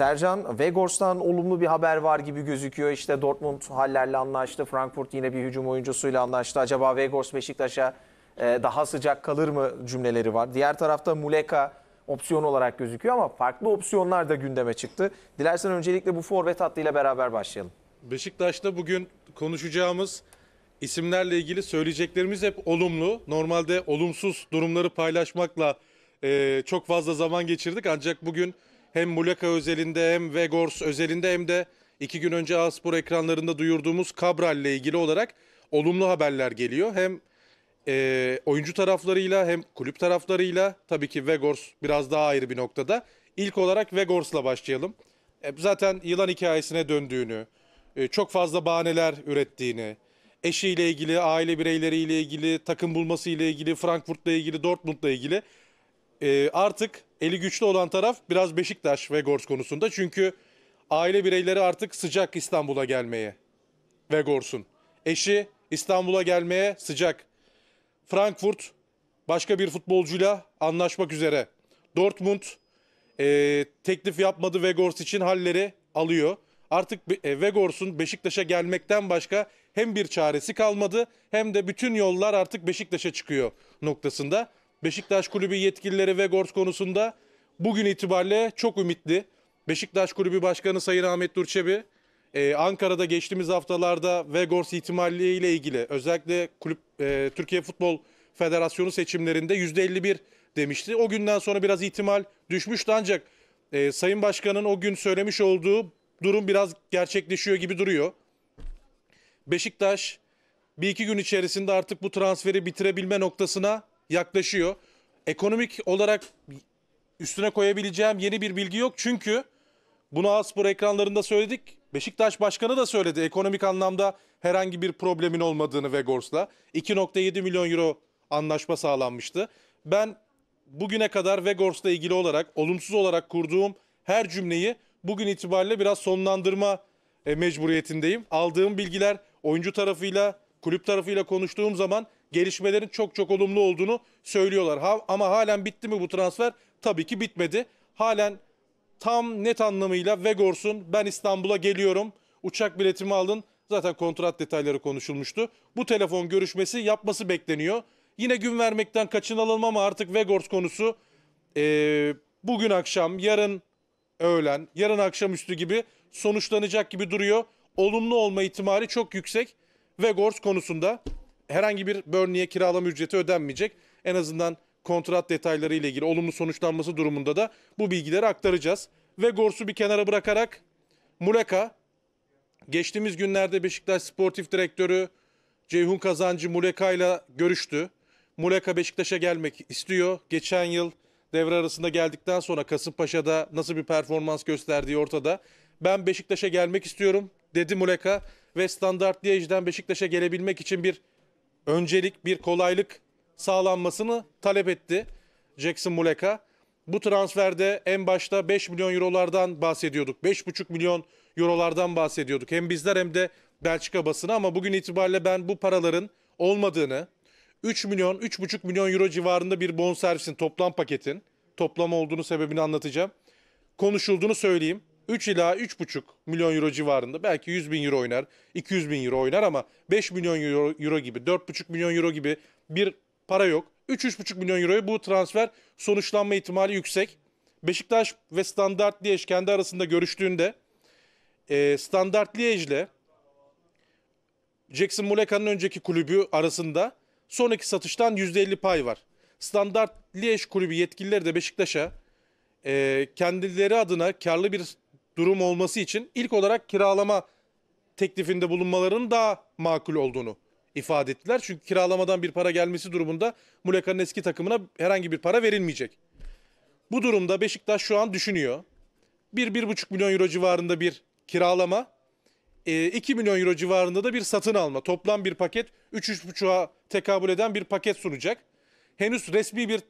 Sercan Vegors'tan olumlu bir haber var gibi gözüküyor. İşte Dortmund Haller'le anlaştı. Frankfurt yine bir hücum oyuncusuyla anlaştı. Acaba Vegors Beşiktaş'a e, daha sıcak kalır mı cümleleri var. Diğer tarafta Muleka opsiyon olarak gözüküyor ama farklı opsiyonlar da gündeme çıktı. Dilersen öncelikle bu forvet hattıyla beraber başlayalım. Beşiktaş'ta bugün konuşacağımız isimlerle ilgili söyleyeceklerimiz hep olumlu. Normalde olumsuz durumları paylaşmakla e, çok fazla zaman geçirdik ancak bugün hem Muleka özelinde hem Vegors özelinde hem de iki gün önce Aspor ekranlarında duyurduğumuz Cabral ile ilgili olarak olumlu haberler geliyor. Hem e, oyuncu taraflarıyla hem kulüp taraflarıyla tabii ki Vegors biraz daha ayrı bir noktada. İlk olarak Vegors'la başlayalım. E, zaten yılan hikayesine döndüğünü, e, çok fazla bahaneler ürettiğini, eşiyle ilgili, aile bireyleriyle ilgili, takım bulması ile ilgili, Frankfurt'la ilgili, Dortmund'la ilgili e, artık eli güçlü olan taraf biraz Beşiktaş ve Gors konusunda. Çünkü aile bireyleri artık sıcak İstanbul'a gelmeye ve Gors'un. Eşi İstanbul'a gelmeye sıcak. Frankfurt başka bir futbolcuyla anlaşmak üzere. Dortmund e, teklif yapmadı ve Vegors için halleri alıyor. Artık e, Vegors'un Beşiktaş'a gelmekten başka hem bir çaresi kalmadı hem de bütün yollar artık Beşiktaş'a çıkıyor noktasında. Beşiktaş Kulübü yetkilileri Vegors konusunda bugün itibariyle çok ümitli. Beşiktaş Kulübü Başkanı Sayın Ahmet Durçebi e, Ankara'da geçtiğimiz haftalarda Vegors ihtimaliyle ilgili özellikle kulüp e, Türkiye Futbol Federasyonu seçimlerinde %51 demişti. O günden sonra biraz ihtimal düşmüştü ancak e, Sayın Başkan'ın o gün söylemiş olduğu durum biraz gerçekleşiyor gibi duruyor. Beşiktaş bir iki gün içerisinde artık bu transferi bitirebilme noktasına yaklaşıyor. Ekonomik olarak üstüne koyabileceğim yeni bir bilgi yok. Çünkü bunu Aspor ekranlarında söyledik. Beşiktaş Başkanı da söyledi ekonomik anlamda herhangi bir problemin olmadığını Vegors'la. 2.7 milyon euro anlaşma sağlanmıştı. Ben bugüne kadar Vegors'la ilgili olarak olumsuz olarak kurduğum her cümleyi bugün itibariyle biraz sonlandırma e, mecburiyetindeyim. Aldığım bilgiler oyuncu tarafıyla, kulüp tarafıyla konuştuğum zaman gelişmelerin çok çok olumlu olduğunu söylüyorlar. Ha, ama halen bitti mi bu transfer? Tabii ki bitmedi. Halen tam net anlamıyla Vegors'un ben İstanbul'a geliyorum uçak biletimi alın zaten kontrat detayları konuşulmuştu. Bu telefon görüşmesi yapması bekleniyor. Yine gün vermekten kaçınalım ama artık Vegors konusu e, bugün akşam, yarın öğlen, yarın akşamüstü gibi sonuçlanacak gibi duruyor. Olumlu olma ihtimali çok yüksek Vegors konusunda herhangi bir Burnley'e kiralama ücreti ödenmeyecek. En azından kontrat detayları ile ilgili olumlu sonuçlanması durumunda da bu bilgileri aktaracağız. Ve Gors'u bir kenara bırakarak Muleka geçtiğimiz günlerde Beşiktaş Sportif Direktörü Ceyhun Kazancı Muleka ile görüştü. Muleka Beşiktaş'a gelmek istiyor. Geçen yıl devre arasında geldikten sonra Kasımpaşa'da nasıl bir performans gösterdiği ortada. Ben Beşiktaş'a gelmek istiyorum dedi Muleka ve Standart Liège'den Beşiktaş'a gelebilmek için bir öncelik bir kolaylık sağlanmasını talep etti Jackson Muleka. Bu transferde en başta 5 milyon eurolardan bahsediyorduk. 5,5 milyon eurolardan bahsediyorduk. Hem bizler hem de Belçika basını ama bugün itibariyle ben bu paraların olmadığını 3 milyon 3,5 milyon euro civarında bir bonservisin toplam paketin toplam olduğunu sebebini anlatacağım. Konuşulduğunu söyleyeyim. 3 ila 3,5 milyon euro civarında belki 100 bin euro oynar, 200 bin euro oynar ama 5 milyon euro, euro gibi, 4,5 milyon euro gibi bir para yok. 3-3,5 milyon euroya bu transfer sonuçlanma ihtimali yüksek. Beşiktaş ve Standart Liège kendi arasında görüştüğünde e, Standart Liège ile Jackson Muleka'nın önceki kulübü arasında sonraki satıştan %50 pay var. Standart Liège kulübü yetkilileri de Beşiktaş'a e, kendileri adına karlı bir durum olması için ilk olarak kiralama teklifinde bulunmaların daha makul olduğunu ifade ettiler. Çünkü kiralamadan bir para gelmesi durumunda Muleka'nın eski takımına herhangi bir para verilmeyecek. Bu durumda Beşiktaş şu an düşünüyor. 1-1,5 milyon euro civarında bir kiralama, 2 e, milyon euro civarında da bir satın alma. Toplam bir paket 3-3,5'a tekabül eden bir paket sunacak. Henüz resmi bir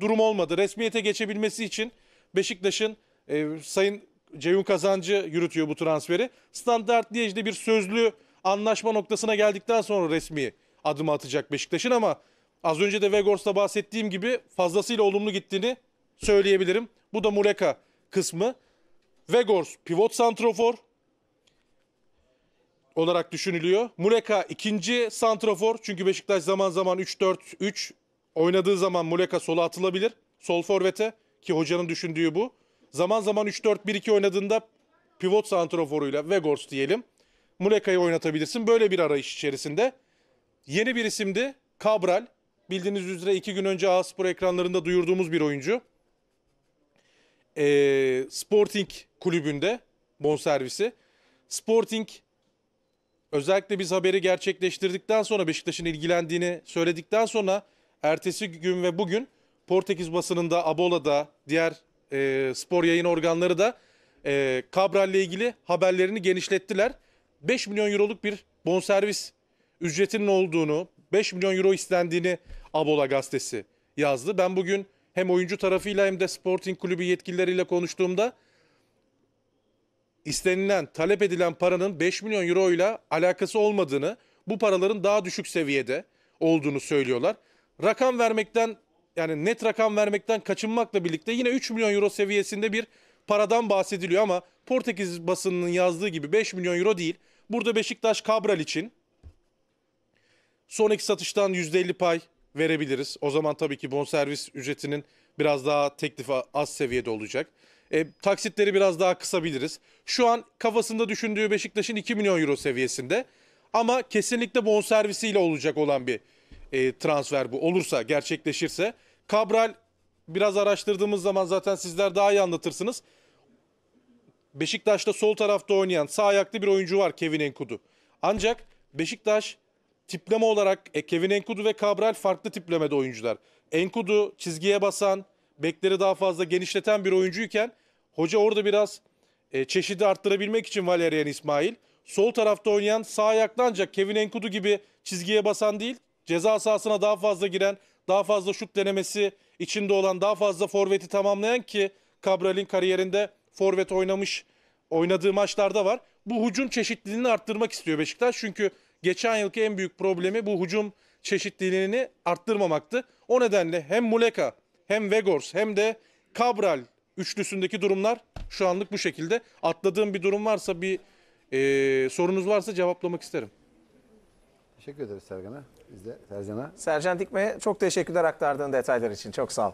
durum olmadı. Resmiyete geçebilmesi için Beşiktaş'ın e, Sayın Ceyhun Kazancı yürütüyor bu transferi. Standart Liej'de bir sözlü anlaşma noktasına geldikten sonra resmi adımı atacak Beşiktaş'ın ama az önce de Vegors'ta bahsettiğim gibi fazlasıyla olumlu gittiğini söyleyebilirim. Bu da Mureka kısmı. Vegors pivot santrofor olarak düşünülüyor. Mureka ikinci santrafor çünkü Beşiktaş zaman zaman 3-4-3 oynadığı zaman Mureka sola atılabilir. Sol forvete ki hocanın düşündüğü bu. Zaman zaman 3-4-1-2 oynadığında pivot santroforuyla Vegors diyelim. Muleka'yı oynatabilirsin. Böyle bir arayış içerisinde. Yeni bir isimdi. Cabral. Bildiğiniz üzere iki gün önce A ekranlarında duyurduğumuz bir oyuncu. Ee, Sporting kulübünde bonservisi. Sporting özellikle biz haberi gerçekleştirdikten sonra Beşiktaş'ın ilgilendiğini söyledikten sonra ertesi gün ve bugün Portekiz basınında, Abola'da, diğer e, spor yayın organları da e, Cabral ile ilgili haberlerini genişlettiler. 5 milyon euroluk bir bonservis ücretinin olduğunu, 5 milyon euro istendiğini Abola gazetesi yazdı. Ben bugün hem oyuncu tarafıyla hem de Sporting Kulübü yetkilileriyle konuştuğumda istenilen, talep edilen paranın 5 milyon euro ile alakası olmadığını, bu paraların daha düşük seviyede olduğunu söylüyorlar. Rakam vermekten yani net rakam vermekten kaçınmakla birlikte yine 3 milyon euro seviyesinde bir paradan bahsediliyor ama Portekiz basınının yazdığı gibi 5 milyon euro değil. Burada Beşiktaş Cabral için son iki satıştan %50 pay verebiliriz. O zaman tabii ki bonservis ücretinin biraz daha teklifi az seviyede olacak. E, taksitleri biraz daha kısabiliriz. Şu an kafasında düşündüğü Beşiktaş'ın 2 milyon euro seviyesinde ama kesinlikle bonservisiyle olacak olan bir e, transfer bu olursa gerçekleşirse Kabral biraz araştırdığımız zaman zaten sizler daha iyi anlatırsınız. Beşiktaş'ta sol tarafta oynayan sağ ayaklı bir oyuncu var Kevin Enkudu. Ancak Beşiktaş tipleme olarak e, Kevin Enkudu ve Kabral farklı tiplemede oyuncular. Enkudu çizgiye basan, bekleri daha fazla genişleten bir oyuncuyken hoca orada biraz e, çeşidi arttırabilmek için Valerian İsmail sol tarafta oynayan sağ ayaklı ancak Kevin Enkudu gibi çizgiye basan değil, ceza sahasına daha fazla giren, daha fazla şut denemesi içinde olan daha fazla forveti tamamlayan ki Cabral'in kariyerinde forvet oynamış oynadığı maçlarda var. Bu hücum çeşitliliğini arttırmak istiyor Beşiktaş. Çünkü geçen yılki en büyük problemi bu hücum çeşitliliğini arttırmamaktı. O nedenle hem Muleka hem Vegors hem de Cabral üçlüsündeki durumlar şu anlık bu şekilde. Atladığım bir durum varsa bir e, sorunuz varsa cevaplamak isterim. Teşekkür ederiz Sergen'e. Biz de Sercan'a. Sercan Dikme'ye çok teşekkürler aktardığın detaylar için. Çok sağ ol.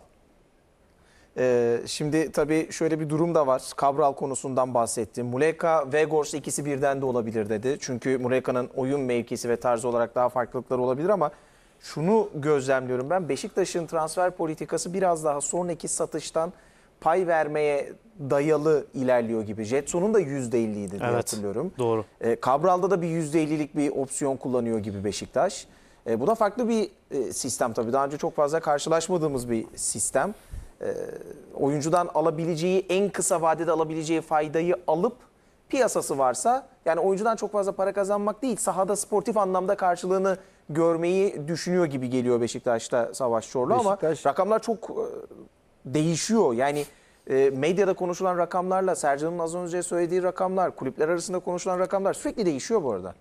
Ee, şimdi tabii şöyle bir durum da var. Kabral konusundan bahsettim. Muleka ve Gors ikisi birden de olabilir dedi. Çünkü Muleka'nın oyun mevkisi ve tarzı olarak daha farklılıklar olabilir ama şunu gözlemliyorum ben. Beşiktaş'ın transfer politikası biraz daha sonraki satıştan pay vermeye dayalı ilerliyor gibi. Jetson'un da %50'ydi diye evet, hatırlıyorum. Doğru. E, Cabral'da da bir %50'lik bir opsiyon kullanıyor gibi Beşiktaş. E, bu da farklı bir e, sistem tabii. Daha önce çok fazla karşılaşmadığımız bir sistem. E, oyuncudan alabileceği, en kısa vadede alabileceği faydayı alıp piyasası varsa yani oyuncudan çok fazla para kazanmak değil sahada sportif anlamda karşılığını görmeyi düşünüyor gibi geliyor Beşiktaş'ta Savaş Çorlu Beşiktaş... ama rakamlar çok e, değişiyor. Yani e, medyada konuşulan rakamlarla Sercan'ın az önce söylediği rakamlar, kulüpler arasında konuşulan rakamlar sürekli değişiyor bu arada.